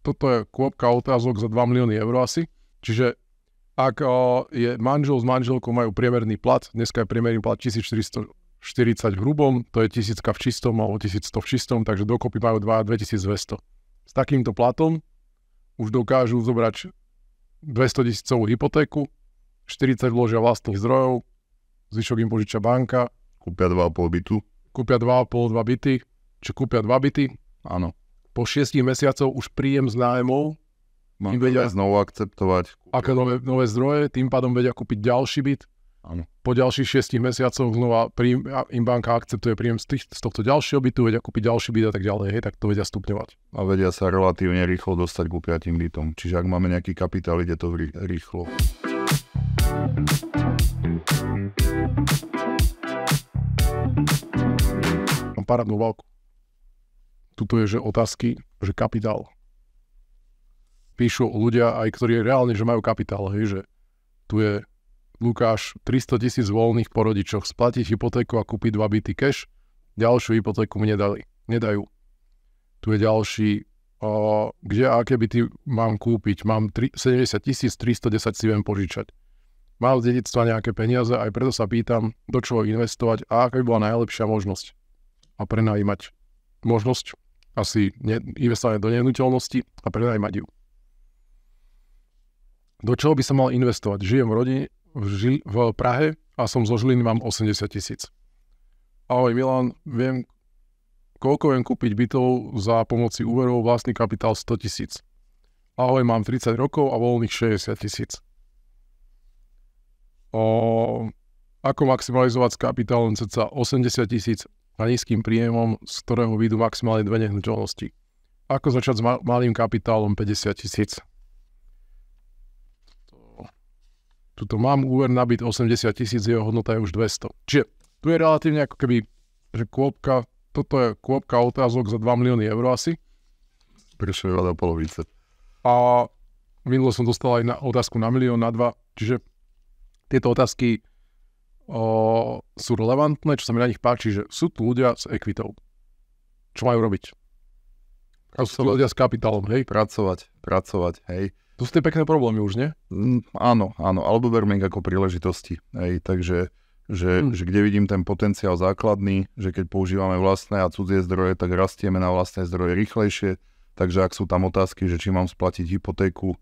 toto je kôpka otázok za 2 milióny eur asi. Čiže ak o, je manžel s manželkou majú priemerný plat, dneska je priemerný plat 1440 v hrubom, to je tisícka v čistom alebo 1100 v čistom, takže dokopy majú 2 2200. S takýmto platom už dokážu zobrať 200 tisícovú hypotéku, 40 vložia vlastných zdrojov, zvyšok im požičia banka. Kúpia 2,5 bytu. Kúpia 2,5, 2 byty, či kúpia 2 byty, áno po šiestich mesiacov už príjem z nájmov. Mám tým vedia znovu akceptovať. Aké nové, nové zdroje, tým pádom vedia kúpiť ďalší byt. Ano. Po ďalších šiestich mesiacoch znova príjem, im banka akceptuje príjem z, tých, z tohto ďalšieho bytu, vedia kúpiť ďalší byt a tak ďalej, hej, tak to vedia stupňovať. A vedia sa relatívne rýchlo dostať k piatým bytom. Čiže ak máme nejaký kapitál, ide to rýchlo. Mám parádnu válku tuto je, že otázky, že kapitál. Píšu ľudia, aj ktorí reálne, že majú kapitál, hej, že tu je Lukáš 300 tisíc voľných po rodičoch, splatiť hypotéku a kúpiť dva byty cash, ďalšiu hypotéku mi nedali, nedajú. Tu je ďalší, o, kde a aké byty mám kúpiť, mám tri, 70 tisíc, 310 si viem požičať. Mám z dedictva nejaké peniaze, aj preto sa pýtam, do čoho investovať a aká by bola najlepšia možnosť. A prenajímať možnosť asi investovanie do nehnuteľnosti a prenajmať ju. Do čoho by som mal investovať? Žijem v rodine v, ži, v Prahe a som zo Žiliny, mám 80 tisíc. Ahoj Milan, viem, koľko viem kúpiť bytov za pomoci úverov vlastný kapitál 100 tisíc. Ahoj, mám 30 rokov a voľných 60 tisíc. O, ako maximalizovať kapitál len cca 80 tisíc a nízkym príjemom, z ktorého vyjdú maximálne dve nehnuteľnosti. Ako začať s ma- malým kapitálom 50 tisíc? Tuto mám úver na byt 80 tisíc, jeho hodnota je už 200. Čiže tu je relatívne ako keby, že kôpka, toto je kôpka otázok za 2 milióny eur asi. Prečo je vada polovice. A minulo som dostal aj na otázku na milión, na dva, čiže tieto otázky o, sú relevantné, čo sa mi na nich páči, že sú tu ľudia s ekvitou. Čo majú robiť? A sú tu ľudia s kapitálom, hej? Pracovať, pracovať, hej. To sú tie pekné problémy už, nie? Mm, áno, áno. Alebo berme ako príležitosti. Hej, takže že, mm. že kde vidím ten potenciál základný, že keď používame vlastné a cudzie zdroje, tak rastieme na vlastné zdroje rýchlejšie. Takže ak sú tam otázky, že či mám splatiť hypotéku,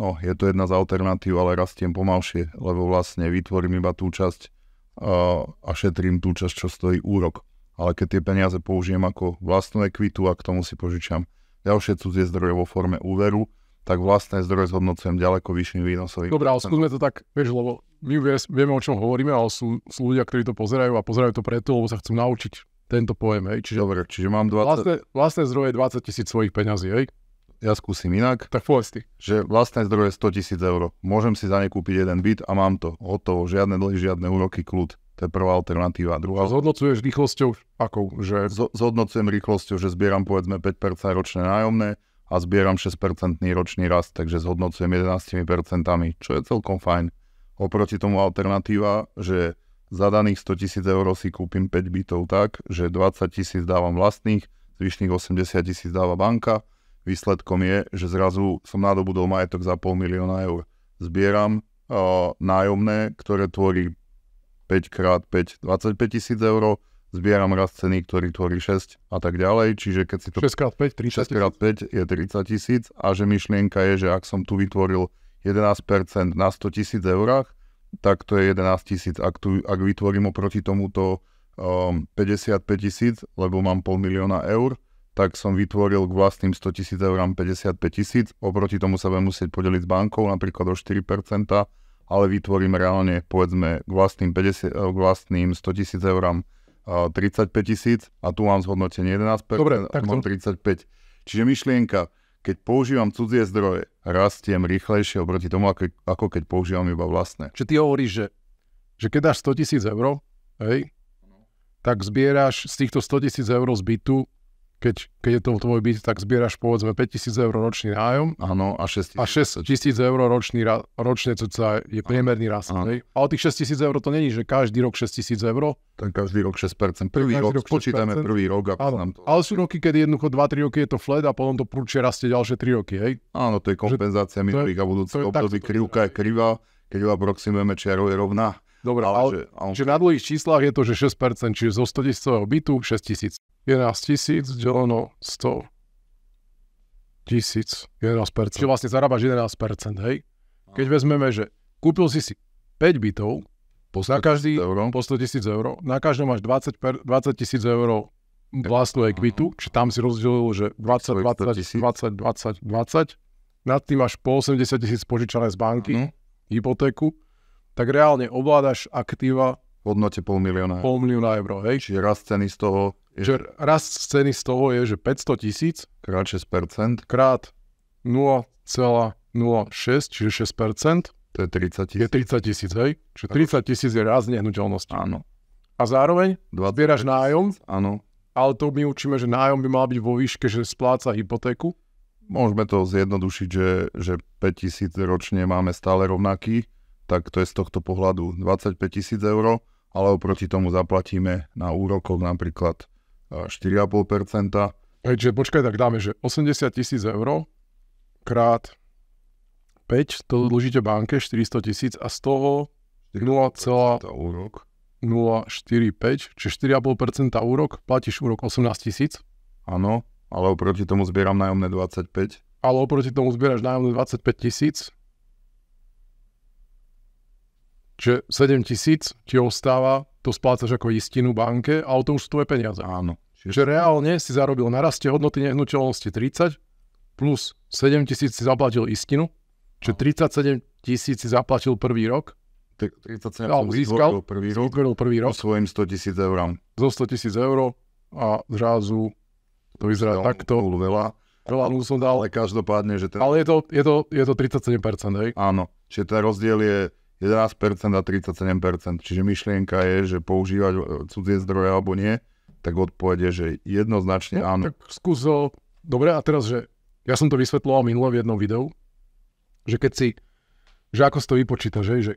no je to jedna z alternatív, ale rastiem pomalšie, lebo vlastne vytvorím iba tú časť, a šetrím tú časť, čo stojí úrok. Ale keď tie peniaze použijem ako vlastnú ekvitu a k tomu si požičam ďalšie cudzie zdroje vo forme úveru, tak vlastné zdroje zhodnocujem ďaleko vyšším výnosovým. Dobre, ale skúsme to tak, vieš, lebo my vieme, o čom hovoríme, ale sú, sú ľudia, ktorí to pozerajú a pozerajú to preto, lebo sa chcú naučiť tento pojem. Hej. Čiže, Dobre, čiže mám 20... Vlastné, vlastné zdroje 20 tisíc svojich peňazí, hej? ja skúsim inak. Tak povedz Že vlastné zdroje 100 tisíc eur. Môžem si za ne kúpiť jeden byt a mám to. Hotovo. Žiadne dlhy, žiadne úroky, kľud. To je prvá alternatíva. Druhá... Zhodnocuješ rýchlosťou akou? Že... zhodnocujem rýchlosťou, že zbieram povedzme 5% ročné nájomné a zbieram 6% ročný rast, takže zhodnocujem 11%, čo je celkom fajn. Oproti tomu alternatíva, že za daných 100 tisíc eur si kúpim 5 bytov tak, že 20 tisíc dávam vlastných, zvyšných 80 tisíc dáva banka Výsledkom je, že zrazu som nádobudol majetok za pol milióna eur. Zbieram uh, nájomné, ktoré tvorí 5x5 25 tisíc eur, zbieram raz ceny, ktorý tvorí 6 a tak ďalej, čiže keď si to... 6x5, 30 6x5 je 30 tisíc a že myšlienka je, že ak som tu vytvoril 11% na 100 tisíc eurách, tak to je 11 tisíc. Ak, tu, ak vytvorím oproti tomuto um, 55 tisíc, lebo mám pol milióna eur, tak som vytvoril k vlastným 100 tisíc eurám 55 tisíc. Oproti tomu sa budem musieť podeliť s bankou napríklad o 4%, ale vytvorím reálne povedzme k vlastným, 50, eh, k vlastným 100 tisíc eurám 35 eh, tisíc a tu mám zhodnotenie 11%, Dobre, tak mám 35. Čiže myšlienka, keď používam cudzie zdroje, rastiem rýchlejšie oproti tomu, ako, keď používam iba vlastné. Čiže ty hovoríš, že, že keď dáš 100 tisíc eur, hej, tak zbieráš z týchto 100 tisíc eur z bytu keď, keď je to tvoj byt, tak zbieraš povedzme 5000 eur ročný nájom. Áno, a 6000. A 6000 eur ročný, ročne sa je priemerný rast. A o tých 6000 eur to není, že každý rok 6000 eur. Ten každý rok 6%. Prvý každý rok, rok počítame prvý rok. Ako Nám to... Ale sú roky, keď jednoducho 2-3 roky je to flat a potom to prúčie rastie ďalšie 3 roky. Hej? Áno, to je kompenzácia minulých a budúcich období. Krivka je krivá, krivá proximujeme, proximeme čiarou je rovná. Dobre, ale, že, ale... že na dlhých číslach je to, že 6%, čiže zo 100 tisícového bytu 6 tisíc. 11 tisíc deleno 100 tisíc, 11%. Čiže vlastne zarábaš 11%, hej? No. Keď vezmeme, že kúpil si si 5 bytov, po 100 každý, eur. po 100 tisíc eur, na každom máš 20, per, 20 tisíc eur vlastnú mhm. ekvitu, či tam si rozdelil, že 20, 20, 20, 20, 20, nad tým máš po 80 tisíc požičané z banky, uh-huh. hypotéku, tak reálne ovládaš aktíva v hodnote pol milióna. Pol milióna eur, hej. Čiže rast ceny z toho... Je, že rast ceny z toho je, že 500 tisíc... Krát 6%. Krát 0,06, čiže 6%. To je 30 tisíc. Je 30 tisíc, hej. Čiže 30 tisíc je rast nehnuteľnosť. Áno. A zároveň zbieraš nájom. Áno. Ale to my učíme, že nájom by mal byť vo výške, že spláca hypotéku. Môžeme to zjednodušiť, že, že 5 tisíc ročne máme stále rovnaký tak to je z tohto pohľadu 25 tisíc eur, ale oproti tomu zaplatíme na úrokoch napríklad 4,5%. E, Hej, čiže počkaj, tak dáme, že 80 tisíc eur krát 5, to dlžíte banke 400 tisíc a z toho 0,045, čiže 4,5% úrok, platíš úrok 18 tisíc. Áno, ale oproti tomu zbieram nájomné 25. Ale oproti tomu zbieraš nájomné 25 tisíc Čiže 7 tisíc ti ostáva, to splácaš ako istinu banke a to už sú tvoje peniaze. Áno. Čiže reálne si zarobil na raste hodnoty nehnuteľnosti 30, plus 7 tisíc si zaplatil istinu, čiže 37 tisíc si zaplatil prvý rok, 37 získal, prvý rok, získal prvý rok svojim 100 tisíc eur. Zo 100 tisíc eur a zrazu to vyzerá takto. Veľa. Veľa som dal. Ale každopádne, že... Ten... Ale je to, je to, je to 37%, hej? Áno. Čiže ten rozdiel je 11% a 37%. Čiže myšlienka je, že používať cudzie zdroje alebo nie, tak odpovede, že jednoznačne no, áno. Tak skús, eh, dobre, a teraz, že ja som to vysvetloval minule v jednom videu, že keď si, že ako si to vypočíta, že, že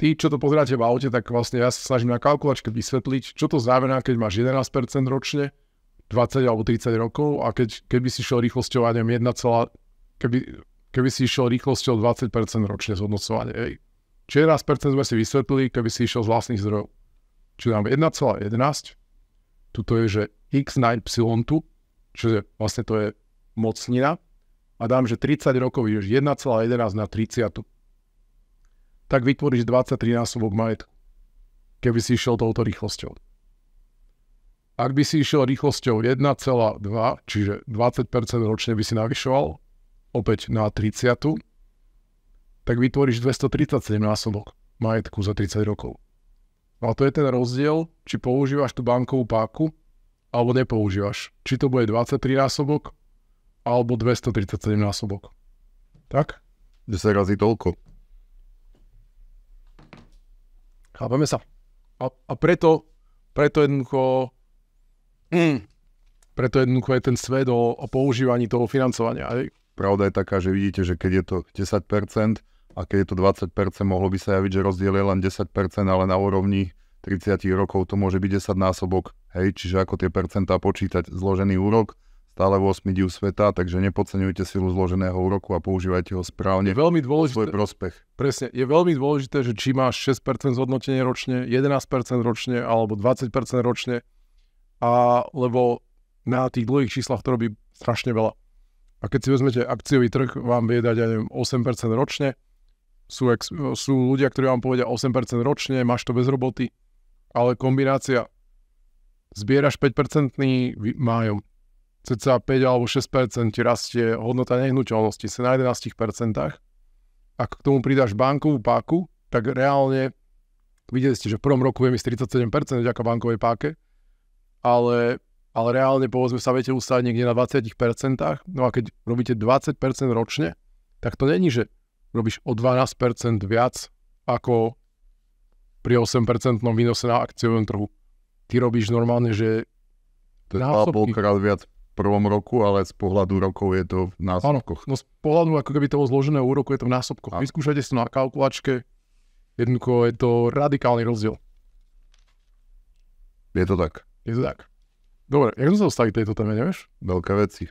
tí, čo to pozeráte v aute, tak vlastne ja sa snažím na kalkulačke vysvetliť, čo to znamená, keď máš 11% ročne, 20 alebo 30 rokov a keď, keby si šiel rýchlosťou, neviem, 1, keby, keby si išiel rýchlosťou 20% ročne zhodnocovanie, 11% sme si vysvetlili, keby si išiel z vlastných zdrojov. Čiže tam 1,11, tuto je, že x na y tu, čiže vlastne to je mocnina, a dám, že 30 rokov je 1,11 na 30, tak vytvoríš 23 násobok majetku, keby si išiel touto rýchlosťou. Ak by si išiel rýchlosťou 1,2, čiže 20% ročne by si navyšoval, opäť na 30, tak vytvoríš 237 násobok majetku za 30 rokov. No a to je ten rozdiel, či používaš tú bankovú páku, alebo nepoužívaš. Či to bude 23 násobok, alebo 237 násobok. Tak? 10 razy toľko. Chápeme sa. A, a preto, preto jednoducho mm, preto jednoducho je ten svet o, o používaní toho financovania. Aj? Pravda je taká, že vidíte, že keď je to 10%, a keď je to 20%, mohlo by sa javiť, že rozdiel je len 10%, ale na úrovni 30 rokov to môže byť 10 násobok. Hej, čiže ako tie percentá počítať. Zložený úrok, stále 8 div sveta, takže nepodceňujte silu zloženého úroku a používajte ho správne. Je veľmi dôležité, svoj prospech. Presne, je veľmi dôležité, že či máš 6% zhodnotenie ročne, 11% ročne alebo 20% ročne, a, lebo na tých dlhých číslach to robí strašne veľa. A keď si vezmete akciový trh, vám vie dať, aj 8% ročne, sú, ex, sú ľudia, ktorí vám povedia 8% ročne, máš to bez roboty, ale kombinácia zbieraš 5% majom, ceca 5 alebo 6% rastie hodnota nehnuteľnosti, sa na 11%. Ak k tomu pridáš bankovú páku, tak reálne videli ste, že v prvom roku je mi 37% vďaka bankovej páke, ale, ale reálne povedzme sa viete ustáť niekde na 20%, no a keď robíte 20% ročne, tak to není, že robíš o 12% viac ako pri 8% výnose na akciovom trhu. Ty robíš normálne, že... To je viac v prvom roku, ale z pohľadu rokov je to v násobkoch. Áno, no z pohľadu ako keby toho zloženého úroku je to v násobkoch. Áno. Vyskúšajte si to na kalkulačke, jednoducho je to radikálny rozdiel. Je to tak. Je to tak. Dobre, jak sme sa dostali k tejto téme, nevieš? Veľké veci.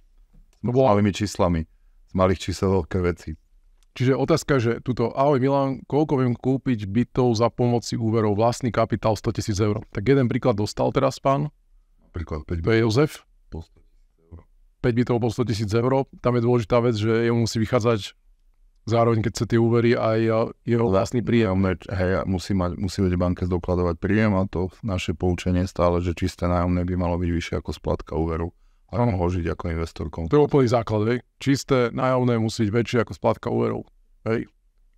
No bola... S malými číslami. Z malých čísel veľké veci. Čiže otázka, že tuto, ahoj Milan, koľko viem kúpiť bytov za pomoci úverov vlastný kapitál 100 tisíc eur? Tak jeden príklad dostal teraz pán. Príklad 5 To je Jozef. 5 bytov po 100 tisíc eur. Tam je dôležitá vec, že jemu musí vychádzať zároveň, keď sa tie úvery aj jeho vlastný príjem. Hej, musí, mať, musí vedieť banke zdokladovať príjem a to naše poučenie stále, že čisté nájomné by malo byť vyššie ako splatka úveru ano. žiť ako investor konkrétne. To je úplný základ, hej. Čisté nájomné musí byť väčšie ako splátka úverov. Hej.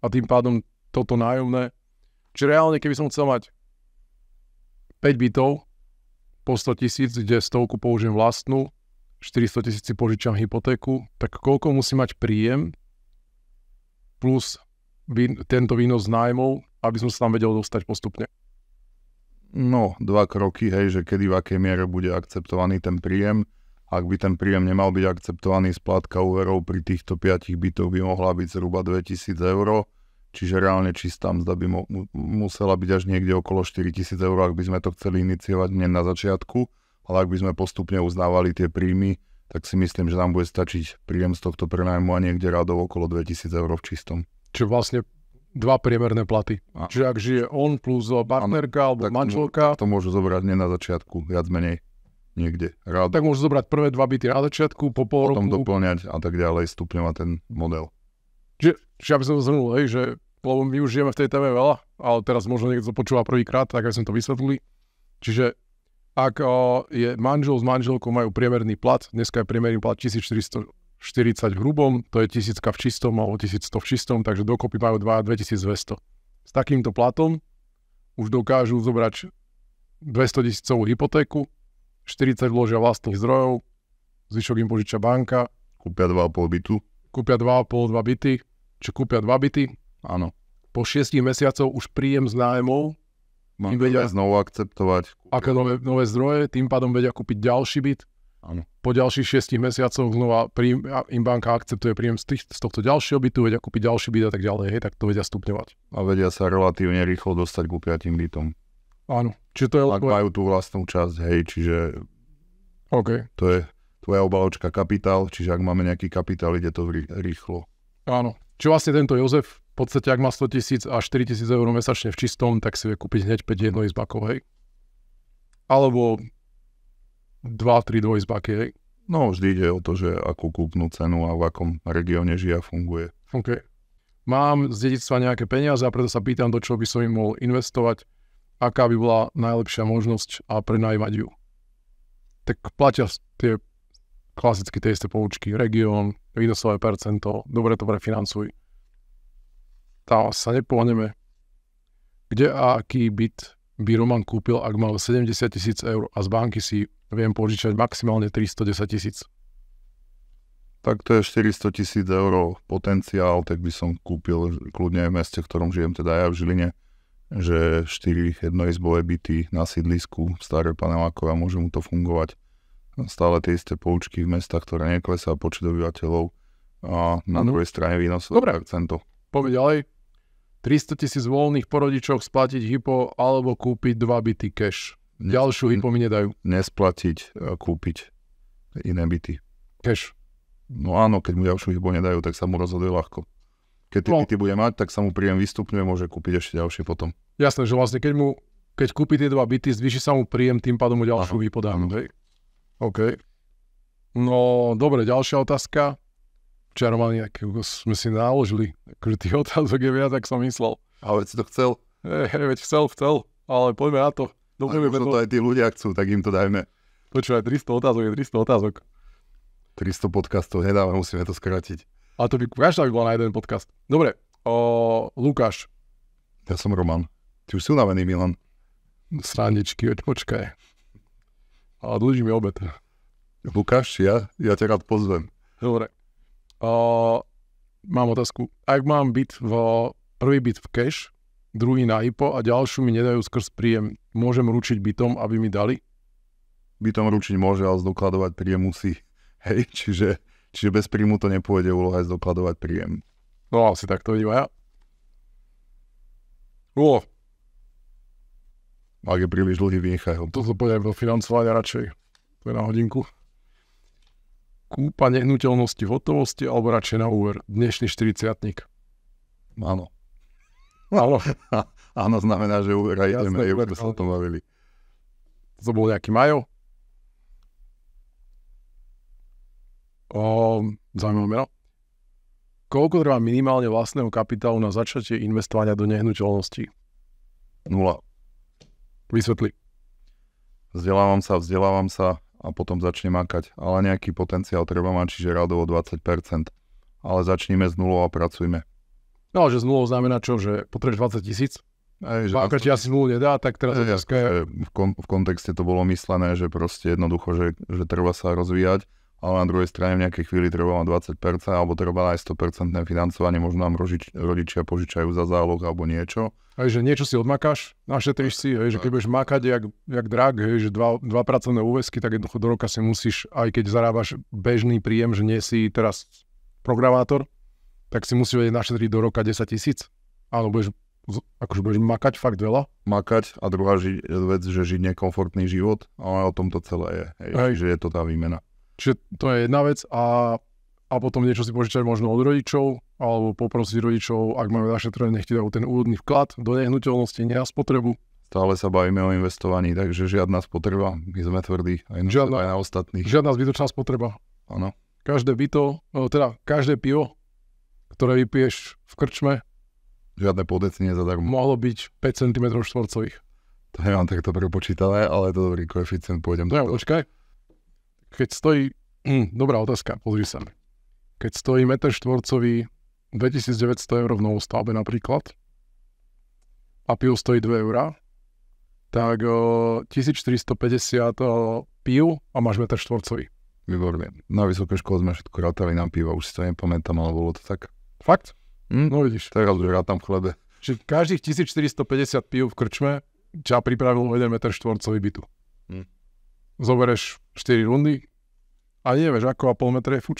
A tým pádom toto nájomné. Čiže reálne, keby som chcel mať 5 bytov po 100 tisíc, kde stovku použijem vlastnú, 400 tisíc si požičam hypotéku, tak koľko musí mať príjem plus vý, tento výnos nájmov, aby som sa tam vedel dostať postupne? No, dva kroky, hej, že kedy v akej miere bude akceptovaný ten príjem ak by ten príjem nemal byť akceptovaný, splátka úverov pri týchto 5 bytoch by mohla byť zhruba 2000 eur, čiže reálne čistá mzda by mo- musela byť až niekde okolo 4000 eur, ak by sme to chceli iniciovať nie na začiatku, ale ak by sme postupne uznávali tie príjmy, tak si myslím, že nám bude stačiť príjem z tohto prenajmu a niekde radov okolo 2000 eur v čistom. Čiže vlastne dva priemerné platy. A. Čiže ak žije on plus partnerka ano, alebo manželka. To môžu zobrať nie na začiatku, viac menej niekde. Rád, tak môžeš zobrať prvé dva byty na začiatku, po pol roku. Potom doplňať a tak ďalej, stupňovať ten model. Čiže, čiže aby som to zhrnul, hej, že lebo my už žijeme v tej téme veľa, ale teraz možno niekto počúva prvýkrát, tak aby sme to vysvetlili. Čiže ak o, je manžel s manželkou majú priemerný plat, dneska je priemerný plat 1440 v hrubom, to je tisícka v čistom alebo 1100 v čistom, takže dokopy majú 2, 2200. S takýmto platom už dokážu zobrať 200 tisícovú hypotéku, 40 vložia vlastných zdrojov, zvyšok im požičia banka. Kúpia 2,5 bytu. Kúpia 2,5, 2 byty. Či kúpia 2 byty. Áno. Po 6 mesiacov už príjem z nájmov Mám vedia znovu akceptovať. Kúpia. Aké nové, nové zdroje, tým pádom vedia kúpiť ďalší byt. Áno. Po ďalších 6 mesiacoch znova príjem, im banka akceptuje príjem z, tých, z tohto ďalšieho bytu, vedia kúpiť ďalší byt a tak ďalej, hej, tak to vedia stupňovať. A vedia sa relatívne rýchlo dostať ku 5 bytom. Áno. Čiže to je... Ak majú tú vlastnú časť, hej, čiže... OK. To je tvoja obaločka kapitál, čiže ak máme nejaký kapitál, ide to rýchlo. Áno. Čiže vlastne tento Jozef, v podstate ak má 100 tisíc a 4 tisíc eur mesačne v čistom, tak si vie kúpiť hneď 5 jednoizbakov, hej. Alebo 2-3 dvojizbaky, hej. No, vždy ide o to, že akú kúpnu cenu a v akom regióne žia funguje. OK. Mám z dedictva nejaké peniaze a preto sa pýtam, do čoho by som im mohol investovať aká by bola najlepšia možnosť a prenajímať ju. Tak platia tie klasické tie isté poučky. Región, výnosové percento, dobre to prefinancuj. Tam sa nepohneme. Kde a aký byt by Roman kúpil, ak mal 70 tisíc eur a z banky si viem požičať maximálne 310 tisíc? Tak to je 400 tisíc eur potenciál, tak by som kúpil kľudne v meste, v ktorom žijem, teda ja v Žiline že 4 jednoizbové byty na sídlisku v staré panelákové a môže mu to fungovať. Stále tie isté poučky v mestách, ktoré neklesá počet obyvateľov a na no. druhej strane výnosové Dobre. akcento. Poď ďalej. 300 tisíc voľných porodičov splatiť hypo alebo kúpiť dva byty cash. Ďalšiu hypo mi nedajú. Nesplatiť, e, kúpiť iné byty. Cash. No áno, keď mu ďalšiu hypo nedajú, tak sa mu rozhoduje ľahko. Keď no. ty bude mať, tak sa mu príjem vystupňuje, môže kúpiť ešte ďalšie potom. Jasné, že vlastne keď mu keď kúpi tie dva byty, zvýši sa mu príjem, tým pádom mu ďalšiu vypodám. OK. No, dobre, ďalšia otázka. Včera mali nejaké, sme si naložili, akože tých otázok je viac, ak som myslel. Ale veď si to chcel. Hej, veď chcel, chcel, ale poďme na to. Dobre, no, to... to aj tí ľudia chcú, tak im to dajme. Počúvaj, 300 otázok je 300 otázok. 300 podcastov nedáme, musíme to skrátiť. Ale to by, každá by bola na jeden podcast. Dobre, o, Lukáš. Ja som Roman. Ty už si unavený, Milan. Srandičky, veď počkaj. A dlží mi obed. Lukáš, ja, ja ťa rád pozvem. Dobre. O, mám otázku. Ak mám byt v, prvý byt v cash, druhý na IPO a ďalšiu mi nedajú skrz príjem, môžem ručiť bytom, aby mi dali? Bytom ručiť môže, ale zdokladovať príjem musí. Hej, čiže Čiže bez príjmu to nepôjde úloha zdokladovať príjem. No asi tak to vidím ja. O. Ak je príliš dlhý, vynechaj ho. Toto pôjdem do financovania radšej. To je na hodinku. Kúpa nehnuteľnosti v hotovosti alebo radšej na úver. Dnešný 40 Áno. Áno. Áno znamená, že úver aj ideme. Už sa o tom bavili. To bol nejaký Majo? O, ehm, zaujímavé meno. Koľko trvá minimálne vlastného kapitálu na začatie investovania do nehnuteľností? Nula. Vysvetli. Vzdelávam sa, vzdelávam sa a potom začne makať. Ale nejaký potenciál treba mať, čiže radovo 20%. Ale začníme z nulou a pracujme. No ale že z nulou znamená čo? Že potrebuješ 20 tisíc? Ej, že ti asi nulu nedá, tak teraz ej, je... V, kon, v kontexte to bolo myslené, že proste jednoducho, že, že treba sa rozvíjať ale na druhej strane v nejakej chvíli treba 20% alebo trvalo aj 100% financovanie, možno nám rodič, rodičia požičajú za zálog alebo niečo. Aj že niečo si odmakáš, našetriš si, hej, že keď budeš makať jak, jak drag, hej, že dva, dva pracovné úvesky, tak jednoducho do roka si musíš, aj keď zarábaš bežný príjem, že nie si teraz programátor, tak si musíš vedieť našetriť do roka 10 tisíc, alebo budeš akože budeš makať fakt veľa. Makať a druhá ži- vec, že žiť nekomfortný život, ale o tom to celé je. Hej, hej. Že je to tá výmena. Čiže to je jedna vec a, a potom niečo si požičať možno od rodičov alebo poprosiť rodičov, ak majú našetrené, nech ti dajú ten úvodný vklad do nehnuteľnosti, nie a spotrebu. Stále sa bavíme o investovaní, takže žiadna spotreba, my sme tvrdí aj na, žiadna, aj na ostatných. Žiadna zbytočná spotreba. Áno. Každé byto, no, teda každé pivo, ktoré vypiješ v krčme, žiadne podecenie zadarmo. Mohlo byť 5 cm štvorcových. To nemám takto prepočítané, ale to dobrý koeficient, pôjdem. No, počkaj, keď stojí, hm, dobrá otázka, pozri sa. Keď stojí meter štvorcový 2900 eur v stavbe napríklad a pil stojí 2 eur, tak o, 1450 o, a máš meter štvorcový. Výborne. Na vysokej škole sme všetko rátali na pivo, už si to nepamätám, ale bolo to tak. Fakt? Hm? No vidíš. Teraz už rátam chlebe. Čiže každých 1450 piv v krčme ťa pripravil o 1 m štvorcový bytu. Hm. Zobereš 4 rundy a nevieš ako a pol metra je fuč.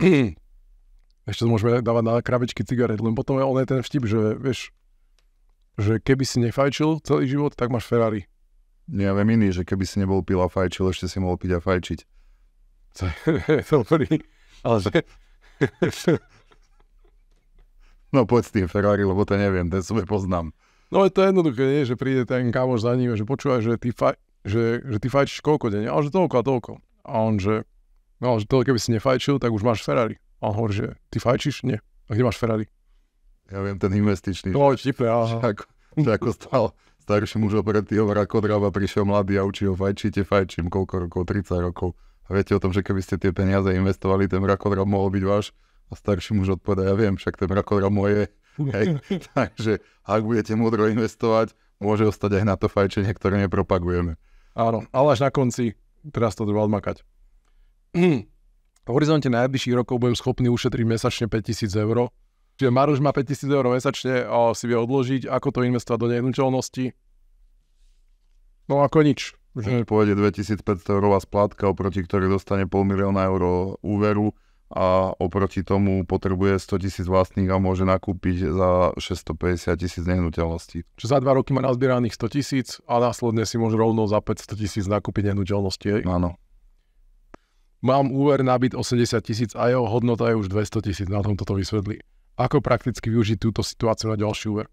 Ešte to môžeme dávať na krabičky cigaret, len potom je on je ten vtip, že vieš, že keby si nefajčil celý život, tak máš Ferrari. Ja viem iný, že keby si nebol pil a fajčil, ešte si mohol piť a fajčiť. To je celý. Ale že... No poď s tým Ferrari, lebo to neviem, ten sebe poznám. No je to jednoduché, nie? že príde ten kamoš za ním, že počúva, že ty faj že, že ty fajčíš koľko deň, Ale že toľko a toľko. A on, že, no, že toľko, keby si nefajčil, tak už máš Ferrari. A on hovorí, že ty fajčíš? Nie. A kde máš Ferrari? Ja viem, ten investičný. To no, je aha. Že ako, že ako stal starší muž opretý o rakodrava, prišiel mladý a učí ho fajčíte, fajčím, koľko rokov, 30 rokov. A viete o tom, že keby ste tie peniaze investovali, ten rakodrav mohol byť váš. A starší muž odpovedá, ja viem, však ten rakodrav moje. Hej. Takže ak budete múdro investovať, môže ostať aj na to fajčenie, ktoré nepropagujeme. Áno, ale až na konci, teraz to treba odmakať. Hm. V horizonte najbližších rokov budem schopný ušetriť mesačne 5000 eur. Čiže Maruš má 5000 eur mesačne a si vie odložiť, ako to investovať do nehnuteľnosti. No ako nič. Že mi 2500 eurová splátka, oproti ktorej dostane pol milióna eur úveru a oproti tomu potrebuje 100 tisíc vlastných a môže nakúpiť za 650 tisíc nehnuteľností. Čo za dva roky má nazbieraných 100 tisíc a následne si môže rovno za 500 tisíc nakúpiť nehnuteľnosti. Áno. Mám úver na byt 80 tisíc a jeho hodnota je už 200 tisíc, na tom toto vysvedli. Ako prakticky využiť túto situáciu na ďalší úver?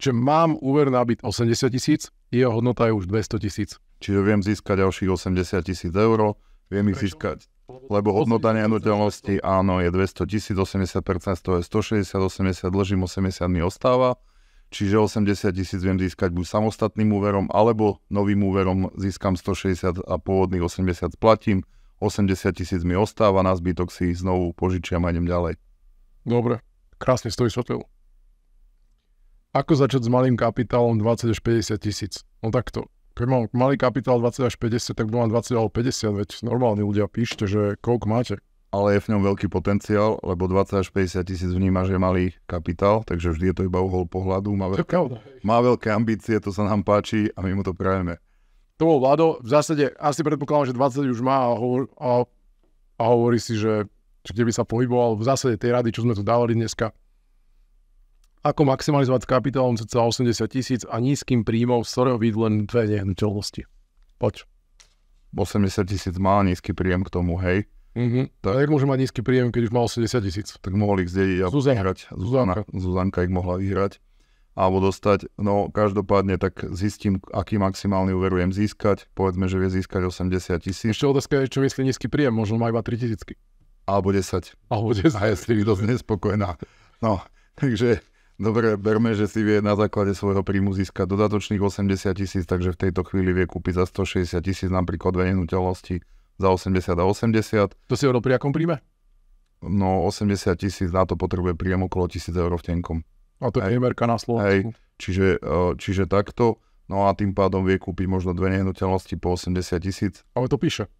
Čiže mám úver na byt 80 tisíc, jeho hodnota je už 200 tisíc. Čiže viem získať ďalších 80 tisíc eur, viem ich získať lebo hodnota nehnuteľnosti áno je 200 tisíc, 80% z toho je 160, 80 dlžím, 80 mi ostáva. Čiže 80 tisíc viem získať buď samostatným úverom, alebo novým úverom získam 160 a pôvodných 80 platím, 80 tisíc mi ostáva, na zbytok si znovu požičiam a idem ďalej. Dobre, krásne stojí sotel. Ako začať s malým kapitálom 20 až 50 tisíc? No takto, keď mám malý kapitál 20 až 50, tak mám 20 alebo 50, veď normálni ľudia píšte, že koľko máte. Ale je v ňom veľký potenciál, lebo 20 až 50 tisíc vníma, že je malý kapitál, takže vždy je to iba uhol pohľadu. Má veľké, má veľké ambície, to sa nám páči a my mu to prajeme. To bol Vlado, v zásade asi predpokladám, že 20 už má a, hovor, a, a hovorí si, že, že kde by sa pohyboval. V zásade tej rady, čo sme tu dávali dneska, ako maximalizovať s kapitálom cca 80 tisíc a nízkym príjmom, z ktorého vidí len dve nehnuteľnosti. Poď. 80 tisíc má nízky príjem k tomu, hej? Mm-hmm. Tak. Jak môže mať nízky príjem, keď už má 80 tisíc? Tak mohli ich zdediť a Zuzana. vyhrať. Zuzana. Zuzanka ich mohla vyhrať. Alebo dostať, no každopádne tak zistím, aký maximálny uverujem získať. Povedzme, že vie získať 80 tisíc. Ešte otázka je, čo myslí nízky príjem, možno má iba 3 tisícky. Alebo 10. Alebo 10. A je s dosť nespokojná. No, takže Dobre, berme, že si vie na základe svojho príjmu získať dodatočných 80 tisíc, takže v tejto chvíli vie kúpiť za 160 tisíc napríklad dve nehnuteľnosti za 80 a 80. To si hovoril pri akom príjme? No 80 tisíc na to potrebuje príjem okolo 1000 eur v tenkom. A to je Amerika na Slovensku. Hej, čiže, e, čiže takto. No a tým pádom vie kúpiť možno dve nehnuteľnosti po 80 tisíc. Ale to píše.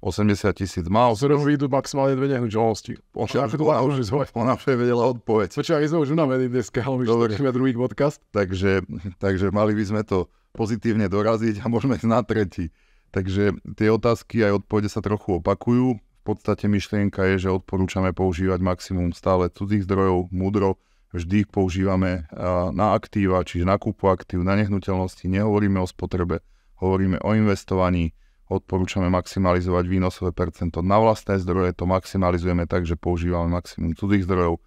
80 tisíc mal. Z ktorého výjdu maximálne dve nehnuteľnosti. Ona, to už, ona už vedela odpoveď. Počkaj, aj sme už unavení dnes, keď už sme druhý podcast. Takže, takže mali by sme to pozitívne doraziť a môžeme ísť na tretí. Takže tie otázky aj odpovede sa trochu opakujú. V podstate myšlienka je, že odporúčame používať maximum stále cudzích zdrojov, múdro. Vždy ich používame eh, na aktíva, čiže na kúpu aktív, na nehnuteľnosti. Nehovoríme o spotrebe, hovoríme o investovaní odporúčame maximalizovať výnosové percento na vlastné zdroje, to maximalizujeme tak, že používame maximum cudzích zdrojov.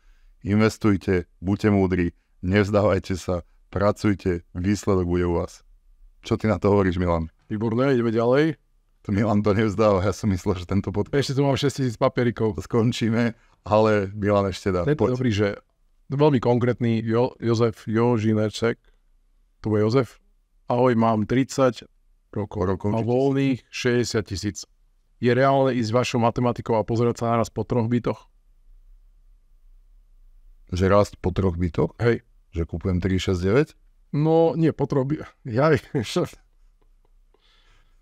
Investujte, buďte múdri, nevzdávajte sa, pracujte, výsledok bude u vás. Čo ty na to hovoríš, Milan? Výborné, ideme ďalej. To Milan to nevzdáva, ja som myslel, že tento podcast... Ešte tu mám 6000 papierikov. Skončíme, ale Milan ešte dá. Tento dobrý, že veľmi konkrétny jo, Jozef Jožineček. To je Jozef. Ahoj, mám 30, rokov, rokov a voľných 60 tisíc. Je reálne ísť vašou matematikou a pozerať sa naraz po troch bytoch? Že rast po troch bytoch? Hej. Že kupujem 369? No, nie, po troch bytoch. Ja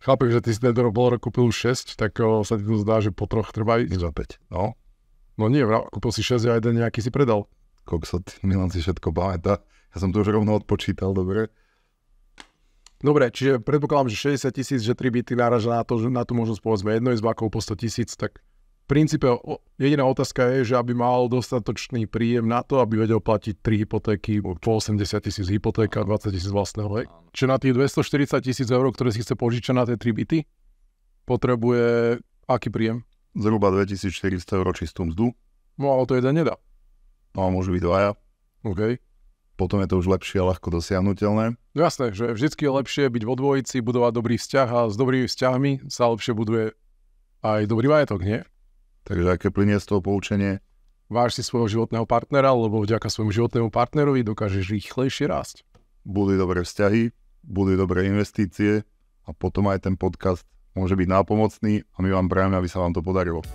Chápem, že ty si ten pol rok kúpil 6, tak o, eh, sa ti to zdá, že po troch treba ísť. Za 5, no. No nie, kúpil si 6 a jeden nejaký si predal. Kokso, Milan si všetko pamätá. Ja som to už rovno odpočítal, dobre. Dobre, čiže predpokladám, že 60 tisíc, že 3 byty náraža na to, že na tú možnosť povedzme jedno izbákov po 100 tisíc, tak v princípe jediná otázka je, že aby mal dostatočný príjem na to, aby vedel platiť 3 hypotéky, po 80 tisíc hypotéka, 20 tisíc vlastného. Hej. Čiže na tých 240 tisíc eur, ktoré si chce požičať na tie 3 byty, potrebuje aký príjem? Zhruba 2400 eur čistú mzdu. No ale to jeden nedá. No môžu byť dvaja. OK potom je to už lepšie a ľahko dosiahnutelné. No jasné, že vždycky je lepšie byť vo dvojici, budovať dobrý vzťah a s dobrými vzťahmi sa lepšie buduje aj dobrý majetok, nie? Takže aké plinie z toho poučenie? Váž si svojho životného partnera, lebo vďaka svojmu životnému partnerovi dokážeš rýchlejšie rásť. Budú dobré vzťahy, budú dobré investície a potom aj ten podcast môže byť nápomocný a my vám prajeme, aby sa vám to podarilo.